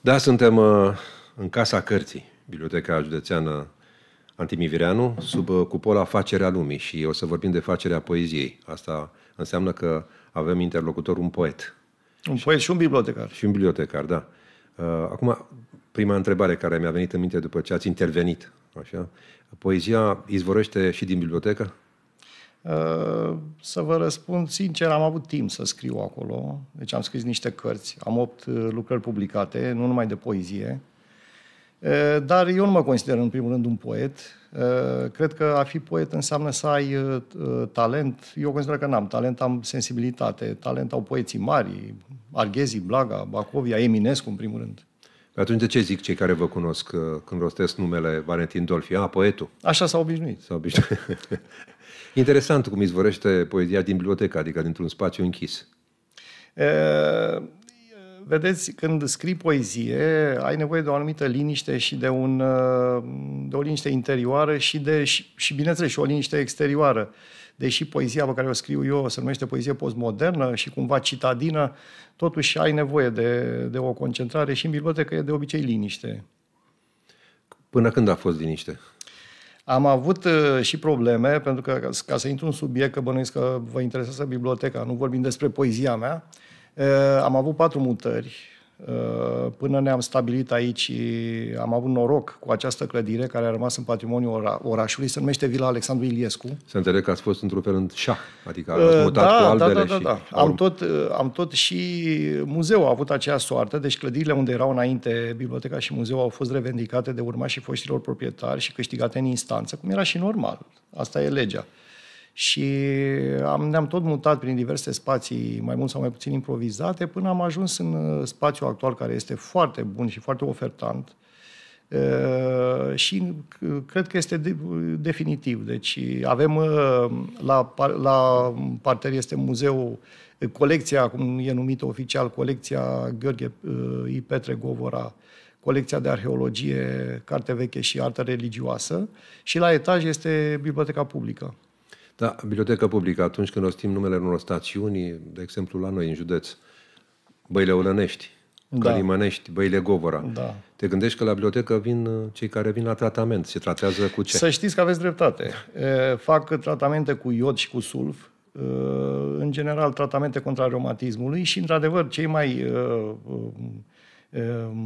Da, suntem uh, în Casa Cărții, Biblioteca Județeană Antimivireanu, sub uh, cupola Facerea Lumii și o să vorbim de facerea poeziei. Asta înseamnă că avem interlocutor un poet. Un poet și un bibliotecar. Și un bibliotecar, da. Uh, acum, prima întrebare care mi-a venit în minte după ce ați intervenit, așa, poezia izvorăște și din bibliotecă? Să vă răspund sincer, am avut timp să scriu acolo, deci am scris niște cărți, am opt uh, lucrări publicate, nu numai de poezie, uh, dar eu nu mă consider în primul rând un poet. Uh, cred că a fi poet înseamnă să ai talent. Eu consider că n-am talent, am sensibilitate. Talent au poeții mari, Arghezi, Blaga, Bacovia, Eminescu în primul rând. Atunci de ce zic cei care vă cunosc când rostesc numele Valentin Dolfi? A, poetul. Așa s a obișnuit. s a obișnuit. Interesant cum izvorește poezia din bibliotecă, adică dintr-un spațiu închis. E, vedeți, când scrii poezie, ai nevoie de o anumită liniște și de, un, de o liniște interioară și, de, și, și bineînțeles, și o liniște exterioară. Deși poezia pe care o scriu eu se numește poezie postmodernă și cumva citadină, totuși ai nevoie de, de o concentrare și în bibliotecă e de obicei liniște. Până când a fost liniște? Am avut uh, și probleme, pentru că, ca să intru în subiect, că bănuiesc că vă interesează biblioteca, nu vorbim despre poezia mea, uh, am avut patru mutări Uh, până ne-am stabilit aici, am avut noroc cu această clădire care a rămas în patrimoniul ora- orașului, se numește Vila Alexandru Iliescu. Se înțeleg că ați fost într-un fel în șah, adică uh, ați mutat da, cu albele da, da, da, și... Da. Am, tot, uh, am tot și muzeul a avut acea soartă, deci clădirile unde erau înainte biblioteca și muzeul au fost revendicate de urmașii foștilor proprietari și câștigate în instanță, cum era și normal. Asta e legea. Și am, ne-am tot mutat prin diverse spații, mai mult sau mai puțin improvizate, până am ajuns în uh, spațiul actual, care este foarte bun și foarte ofertant. Uh, și cred că este definitiv. Deci avem uh, la, la parter este muzeul, colecția, cum e numită oficial, colecția Gheorghe I. Petre Govora, colecția de arheologie, carte veche și artă religioasă și la etaj este biblioteca publică. Da, biblioteca publică, atunci când rostim numele unor stațiuni, de exemplu la noi în județ, Băile Olănești, da. Călimănești, Băile Govora. Da. Te gândești că la bibliotecă vin uh, cei care vin la tratament, se tratează cu ce? Să știți că aveți dreptate. E, fac tratamente cu iod și cu sulf, e, în general tratamente contra reumatismului și, într-adevăr, cei mai e,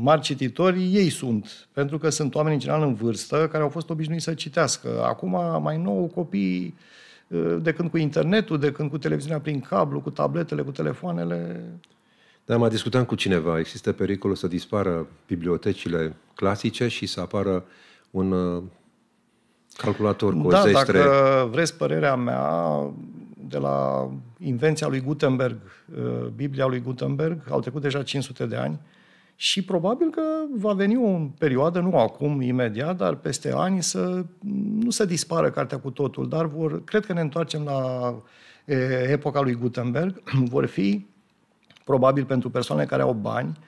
mari cititori, ei sunt, pentru că sunt oameni în general în vârstă care au fost obișnuiți să citească. Acum, mai nou, copiii Eh, de când cu internetul, de când cu televiziunea prin cablu, cu tabletele, cu telefoanele. Da, mai discutam cu cineva. Există pericolul să dispară bibliotecile clasice și să apară un eh, calculator cu da, o zestre. dacă vreți părerea mea, de la invenția lui Gutenberg, eh, Biblia lui Gutenberg, au trecut deja 500 de ani, și probabil că va veni o perioadă, nu acum, imediat, dar peste ani, să nu se dispară cartea cu totul, dar vor, cred că ne întoarcem la epoca lui Gutenberg, vor fi, probabil pentru persoane care au bani,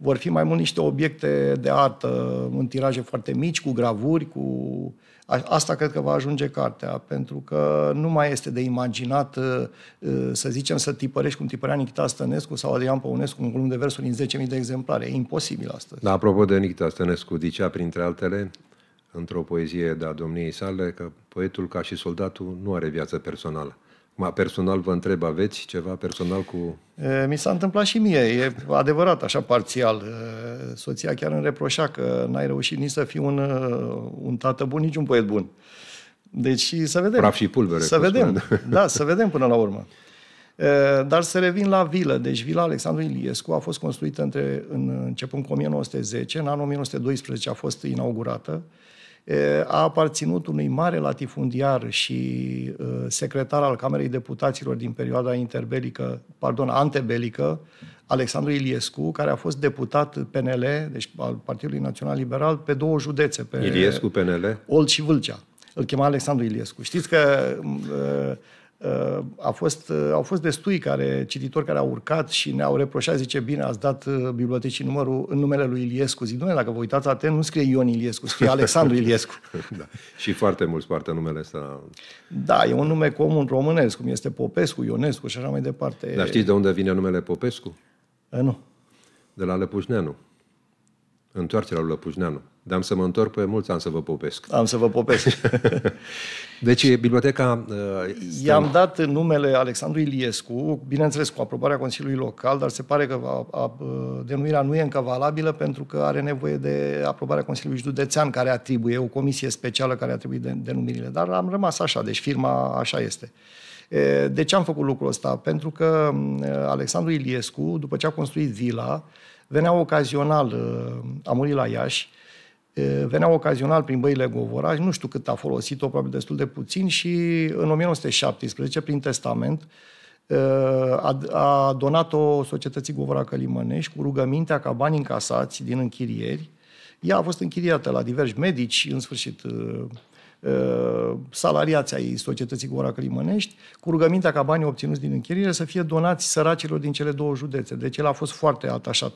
vor fi mai mult niște obiecte de artă în tiraje foarte mici, cu gravuri, cu... Asta cred că va ajunge cartea, pentru că nu mai este de imaginat, uh, uh, să zicem, să tipărești cum tipărea Nikita Stănescu sau Adrian Păunescu un volum de versuri în 10.000 de exemplare. E imposibil astăzi. Da, apropo de Nikita Stănescu, zicea, printre altele, într-o poezie de-a domniei sale, că poetul, ca și soldatul, nu are viață personală Ma personal vă întreb, aveți ceva personal cu... Mi s-a întâmplat și mie, e adevărat, așa parțial. Soția chiar îmi reproșa că n-ai reușit nici să fii un, uh, un tată bun, nici un poet bun. Deci să vedem. Praf și pulvere. Să vedem, spune. da, să vedem până la urmă. Dar să revin la vilă. Deci vila Alexandru Iliescu a fost construită între, în, începând cu 1910, în anul 1912 a fost inaugurată a aparținut unui mare latifundiar și secretar al Camerei Deputaților din perioada interbelică, pardon, antebelică, Alexandru Iliescu, care a fost deputat PNL, deci al Partidului Național Liberal, pe două județe. Pe Iliescu, PNL? Old și Vâlcea. Îl chema Alexandru Iliescu. Știți că Uh, a fost, uh, au fost destui care, cititori care au urcat și ne-au reproșat, zice, bine, ați dat uh, bibliotecii numărul, în numele lui Iliescu. Zic, dumne, dacă vă uitați atent, nu scrie Ion Iliescu, scrie Alexandru Iliescu. da. Și foarte mulți poartă numele ăsta. Da, e un nume comun românesc, cum este Popescu, Ionescu și așa mai departe. Dar știți de unde vine numele Popescu? E, eh, nu. De la Lăpușneanu. Întoarcerea lui Lăpușneanu. Dar am să mă întorc pe mulți ani să vă popesc. Am să vă popesc. deci, biblioteca... Uh, I-am dat numele Alexandru Iliescu, bineînțeles cu aprobarea Consiliului Local, dar se pare că a, a, uh, denumirea nu e încă valabilă pentru că are nevoie de aprobarea Consiliului Județean care atribuie, o comisie specială care atribuie de, denumirile. Dar am rămas așa, deci firma așa este. De ce am făcut lucrul ăsta? Pentru că Alexandru Iliescu, după ce a construit vila, venea ocazional, uh, a murit la Iași, venea ocazional prin băile Govoraș, nu știu cât a folosit-o, probabil destul de puțin, și în 1917, prin testament, a, donat-o societății Govora Călimănești cu rugămintea ca banii încasați din închirieri. Ea a fost închiriată la diversi medici, în sfârșit salariați ai societății Govora Călimănești, cu rugămintea ca banii obținuți din închiriere să fie donați săracilor din cele două județe. Deci el a fost foarte atașat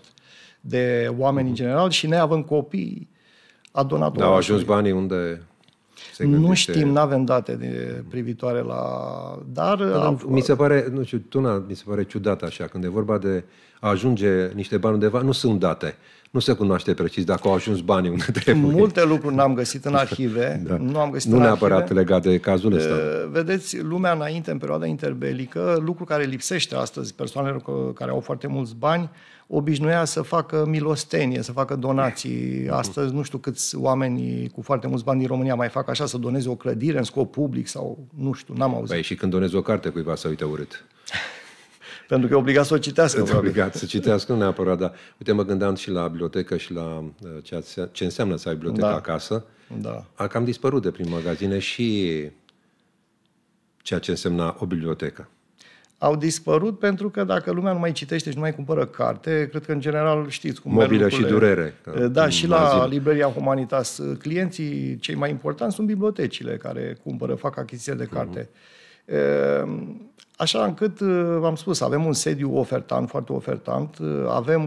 de oameni în general și neavând copii, a donat Dar au ajuns banii unde Nu știm, nu avem date de privitoare la... Dar, dar am... Mi se pare, nu știu, tuna, mi se pare ciudat așa, când e vorba de a ajunge niște bani undeva, nu sunt date. Nu se cunoaște precis dacă au ajuns banii unde trebuie. Multe lucruri n-am găsit în arhive. da. Nu am găsit Nu în neapărat arhive. legat de cazul ăsta. Eh, vedeți, lumea înainte, în perioada interbelică, lucru care lipsește astăzi persoanelor care au foarte mulți bani, obișnuia să facă milostenie, să facă donații. Mm-hmm. Astăzi nu știu câți oameni cu foarte mulți bani din România mai fac așa, să doneze o clădire în scop public sau nu știu, n-am auzit. Păi și când donezi o carte cuiva să uite urât. Pentru că e obligat să o citească. E obligat să citească, nu neapărat, dar uite, mă gândeam și la bibliotecă și la uh, ce înseamnă să ai biblioteca da. acasă. Da. A cam dispărut de prin magazine și ceea ce însemna o bibliotecă au dispărut pentru că dacă lumea nu mai citește și nu mai cumpără carte, cred că în general știți cum Mobilă și durere. Uh, da, și la Libreria Humanitas uh, clienții cei mai importanți sunt bibliotecile care cumpără, fac achiziție de mhm. carte. Uh-huh. Ehm, așa încât, eh, v-am spus, avem un sediu ofertant, foarte ofertant, eh, avem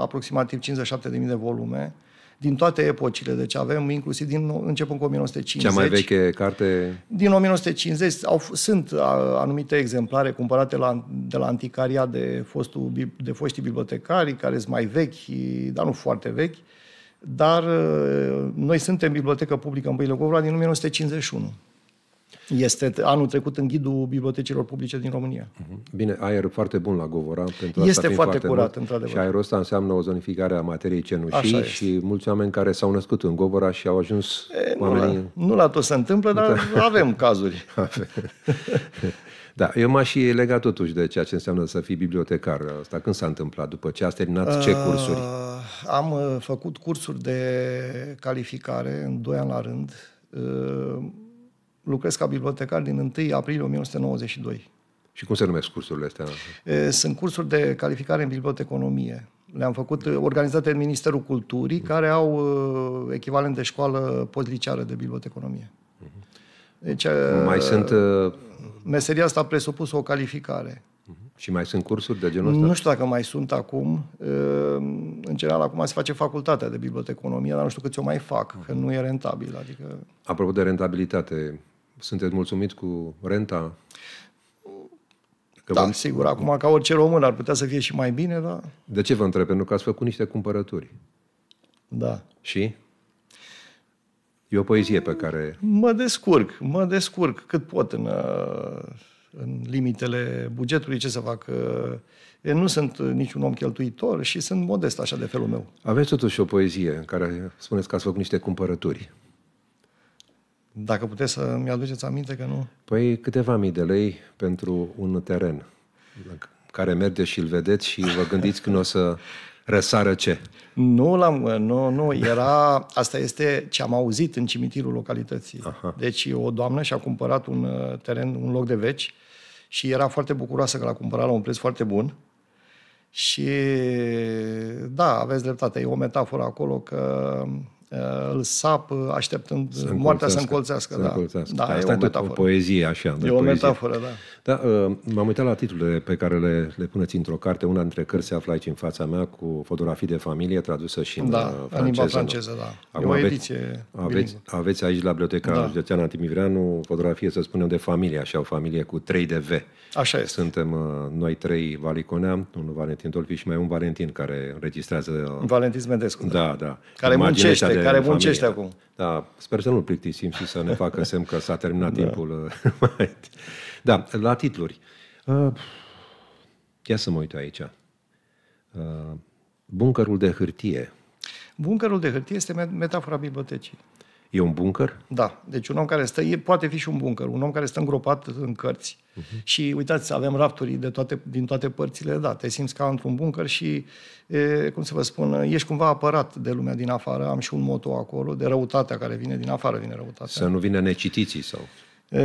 aproximativ 57.000 de volume, din toate epocile. Deci avem inclusiv din începând cu 1950. Cea mai veche carte? Din 1950 au, sunt anumite exemplare cumpărate la, de la anticaria de, fostul, de foștii bibliotecari, care sunt mai vechi, dar nu foarte vechi. Dar eh, noi suntem bibliotecă publică în Băile Covra din 1951. Este anul trecut în ghidul bibliotecilor publice din România. Mhm. Bine, aer foarte bun la Govora. Pentru este asta foarte, foarte curat, mult. într-adevăr. Și aerul ăsta înseamnă o zonificare a materiei cenușii și mulți oameni care s-au născut în Govora și au ajuns e, nu, oamenii... la, nu la tot se întâmplă, dar da. avem cazuri. Da, eu m-aș lega legat totuși de ceea ce înseamnă să fii bibliotecar. Asta când s-a întâmplat? După ce ați terminat, ce ah, cursuri? Uh, am făcut cursuri de calificare în doi ani la rând. Uh, lucrez ca bibliotecar din 1 aprilie 1992. Și cum se numesc cursurile astea? Sunt cursuri de calificare în biblioteconomie. Le-am făcut organizate în Ministerul Culturii, care au echivalent de școală postliceară de biblioteconomie. Mhm. Deci, mai sunt... Meseria asta a presupus o calificare. Mhm. Și mai sunt cursuri de genul ăsta? Nu știu dacă mai sunt acum. În general, acum se face facultatea de biblioteconomie, dar nu știu câți o mai fac, că nu e rentabil. Adică... Apropo de rentabilitate, sunteți mulțumit cu renta? Că da, vă... sigur. Acum, ca orice român, ar putea să fie și mai bine, dar... De ce vă întreb? Pentru că ați făcut niște cumpărături. Da. Și? E o poezie pe care... Mă descurc, mă descurc cât pot în, uh, în limitele bugetului, ce să fac. Uh, Eu nu sunt niciun om cheltuitor și sunt modest așa de felul meu. Aveți totuși o poezie în care spuneți că ați făcut niște cumpărături. Dacă puteți să mi-aduceți aminte că nu... Păi câteva mii de lei pentru un teren care merge și îl vedeți și vă gândiți când o să răsară ce? Nu l-am, nu, nu, era, asta este ce am auzit în cimitirul localității. Aha. Deci o doamnă și-a cumpărat un uh, teren, un loc de veci și era foarte bucuroasă că l-a cumpărat la un preț foarte bun. Și da, aveți dreptate, e o metaforă acolo că Uh, îl sap uh, așteptând să moartea să încolțească. Să da. încolțească. Da, Asta e, o metaforă. o poezie, așa. E o metaforă, da. da uh, m-am uitat la titlurile pe care le, le puneți într-o carte. Una dintre cărți se află aici în fața mea cu fotografii de familie tradusă și în da, franceză. În limba franceză, da. Acum e o ediție aveți, aveți, aveți aici la Biblioteca da. Județeană Timivreanu fotografie, să spunem, de familie, așa, o familie cu 3 de V. Așa este. Suntem noi trei valicone, unul Valentin Dolfi și mai un Valentin care înregistrează... Valentin Smedescu. Da, da. da. Care muncește care familia. muncește acum. Da, sper să nu-l plictisim și să ne facă semn că s-a terminat da. timpul. Uh, da, la titluri. Uh, ia să mă uit aici. Uh, buncărul de hârtie. Buncărul de hârtie este metafora bibliotecii. E un buncăr? Da. Deci un om care stă, e, poate fi și un buncăr, Un om care stă îngropat în cărți. Uh-huh. Și uitați, avem rafturi de toate, din toate părțile, da, te simți ca într-un buncăr și, e, cum să vă spun, ești cumva apărat de lumea din afară. Am și un moto acolo, de răutatea care vine din afară, vine răutatea. Să nu vină necitiții sau... E,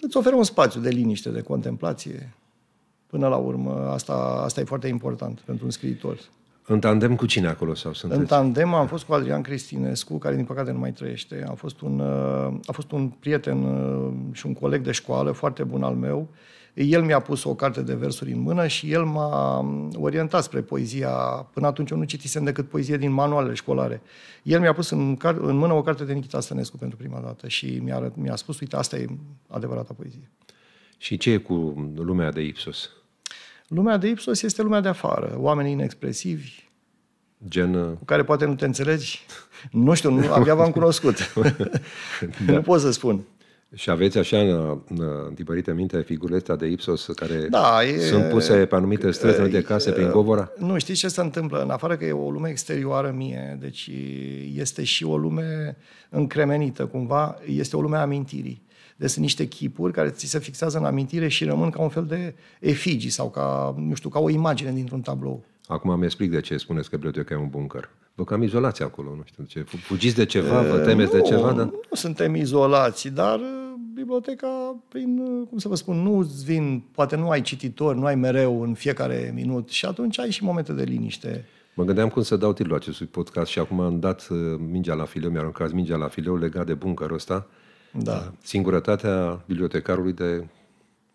îți oferă un spațiu de liniște, de contemplație. Până la urmă, asta, asta e foarte important pentru un scriitor. În tandem cu cine acolo sau sunteți? În tandem am fost cu Adrian Cristinescu, care din păcate nu mai trăiește. A fost un, uh, a fost un prieten uh, și un coleg de școală foarte bun al meu. El mi-a pus o carte de versuri în mână și el m-a um, orientat spre poezia. Până atunci eu nu citisem decât poezie din manualele școlare. El mi-a pus în, car- în mână o carte de Nikita Stănescu pentru prima dată și mi-a, mi-a spus, uite, asta e adevărata poezie. Și ce e cu lumea de Ipsos? Lumea de Ipsos este lumea de afară, oamenii inexpresivi, Gen... Uh, cu care poate nu te înțelegi. Nu știu, nu, abia v-am cunoscut. da. Nu pot să spun. Și aveți așa întipărite minte figurile astea de Ipsos care da, e, sunt puse pe anumite străzi, de case, e, prin govora? Nu, știți ce se întâmplă? În afară că e o lume exterioară mie, deci este și o lume încremenită cumva, este o lume a amintirii. Deci sunt niște chipuri care ți se fixează în amintire și rămân ca un fel de efigii sau ca, nu știu, ca o imagine dintr-un tablou. Acum mi explic de ce spuneți că biblioteca e un bunker. Vă cam izolați acolo, nu știu, ce, fugiți de ceva, vă eh, temeți e, nu, de ceva, dar... Nu suntem izolați, dar eh, biblioteca, prin, eh, cum să vă spun, nu îți vin, poate nu ai cititori, nu ai mereu în fiecare minut și atunci ai și momente de liniște. Mă gândeam cum să dau titlul acestui podcast și acum am dat mingea la fileu, mi-a aruncat mingea la fileu legat de bunkerul ăsta. Uh, da. Singurătatea bibliotecarului de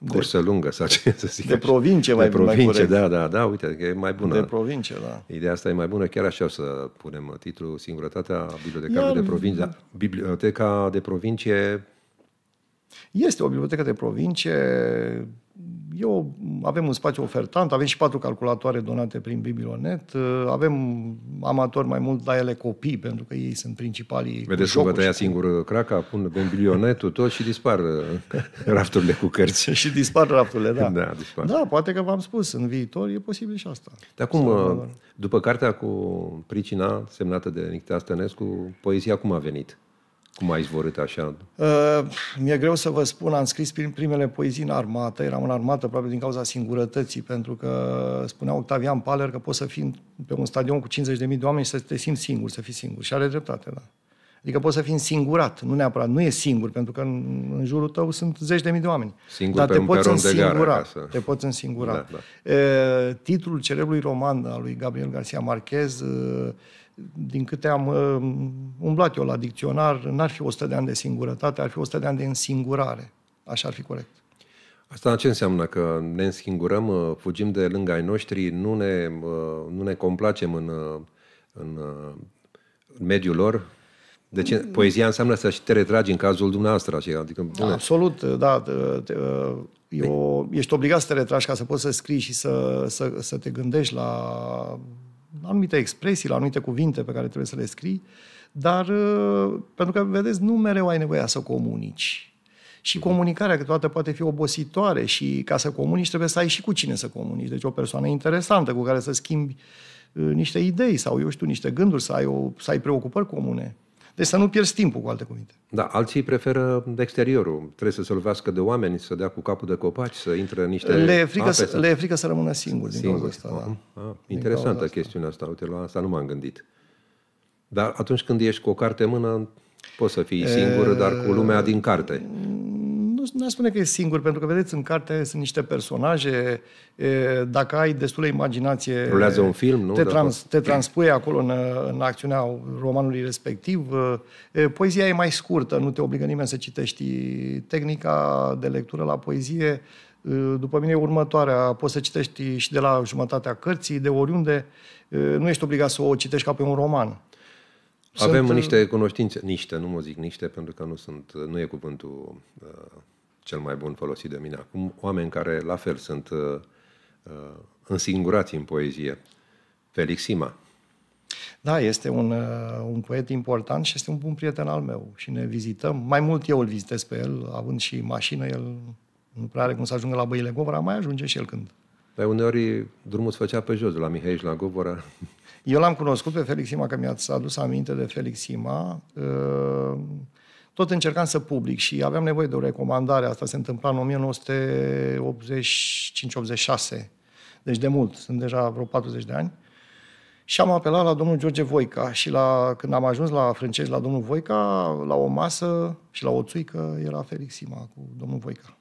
cursă de, lungă, sau ce să zic. De provincie mai De provincie, mai da, da, da, uite, că e mai bună. De provincie, da. Ideea asta e mai bună, chiar așa o să punem titlul Singurătatea bibliotecarului Iar... de provincie. Biblioteca de provincie este o bibliotecă de provincie eu, avem un spațiu ofertant, avem și patru calculatoare donate prin Biblionet, uh, avem amatori mai mult, la ele copii, pentru că ei sunt principalii Vedeți cum vă tăia singur craca, pun Biblionetul tot și dispar uh, rafturile cu cărți. și dispar rafturile, da. Da, dispar. da, poate că v-am spus, în viitor e posibil și asta. Dar cum, uh, după cartea cu pricina semnată de Nictea Stănescu, poezia cum a venit? Cum ai zvorât așa? Uh, mi-e greu să vă spun, am scris primele poezii în armată, eram în armată probabil din cauza singurătății, pentru că spunea Octavian Paler că poți să fii pe un stadion cu 50.000 de oameni și să te simți singur, să fii singur. Și are dreptate, da. Adică poți să fii singurat, nu neapărat, nu e singur, pentru că în, în jurul tău sunt zeci de mii de oameni. Singur Dar pe te, poți însingura, să... te poți însingura. Da, da. însingura. titlul celebrului roman al lui Gabriel Garcia Marquez, din câte am uh, umblat eu la dicționar, n-ar fi 100 de ani de singurătate, ar fi 100 de ani de însingurare. Așa ar fi corect. Asta ce înseamnă? Că ne însingurăm, uh, fugim de lângă ai noștri, nu ne, uh, nu ne complacem în, în, în mediul lor? Deci poezia înseamnă să te retragi în cazul dumneavoastră. Adică, bune. Da, absolut, da. Te, eu, ești obligat să te retragi ca să poți să scrii și să, să, să te gândești la anumite expresii, la anumite cuvinte pe care trebuie să le scrii, dar uh, pentru că, vedeți, nu mereu ai nevoie să comunici. Și mhm. comunicarea câteodată poate fi obositoare și ca să comunici trebuie să ai și cu cine să comunici. Deci o persoană interesantă cu care să schimbi uh, niște idei sau, eu știu, niște gânduri, să ai, o, să ai preocupări comune. Deci să nu pierzi timpul, cu alte cuvinte. Da, alții preferă exteriorul. Trebuie să se lovească de oameni, să dea cu capul de copaci, să intre în niște le e frică, ape, să, le e frică să rămână singuri, din cauza asta. Da. Ah, ah, A, interesantă cauza chestiunea asta. Uite, la asta nu m-am gândit. Dar atunci când ești cu o carte în mână, poți să fii singur, e... dar cu lumea din carte nu aș spune că e singur, pentru că, vedeți, în carte sunt niște personaje, e, dacă ai destulă imaginație... Rulează un film, nu? Te, trans, te transpui acolo în, în acțiunea romanului respectiv. E, poezia e mai scurtă, nu te obligă nimeni să citești tehnica de lectură la poezie. E, după mine e următoarea, poți să citești și de la jumătatea cărții, de oriunde. E, nu ești obligat să o citești ca pe un roman. Avem sunt... niște cunoștințe, niște, nu mă zic niște, pentru că nu sunt, nu e cuvântul uh, cel mai bun folosit de mine acum, oameni care la fel sunt uh, uh, însingurați în poezie. Felix Sima. Da, este un, uh, un poet important și este un bun prieten al meu și ne vizităm. Mai mult eu îl vizitez pe el, având și mașină, el nu prea are cum să ajungă la Băile Govora, mai ajunge și el când. Dar uneori drumul se făcea pe jos, de la Mihai și la Govora. Eu l-am cunoscut pe Felix Sima, că mi-ați adus aminte de Felix Sima. Uh, tot încercam să public și aveam nevoie de o recomandare. Asta se întâmpla în 1985-86, deci de mult, sunt deja vreo 40 de ani. Și am apelat la domnul George Voica și la, când am ajuns la francez, la domnul Voica, la o masă și la o țuică, era Felix Sima cu domnul Voica.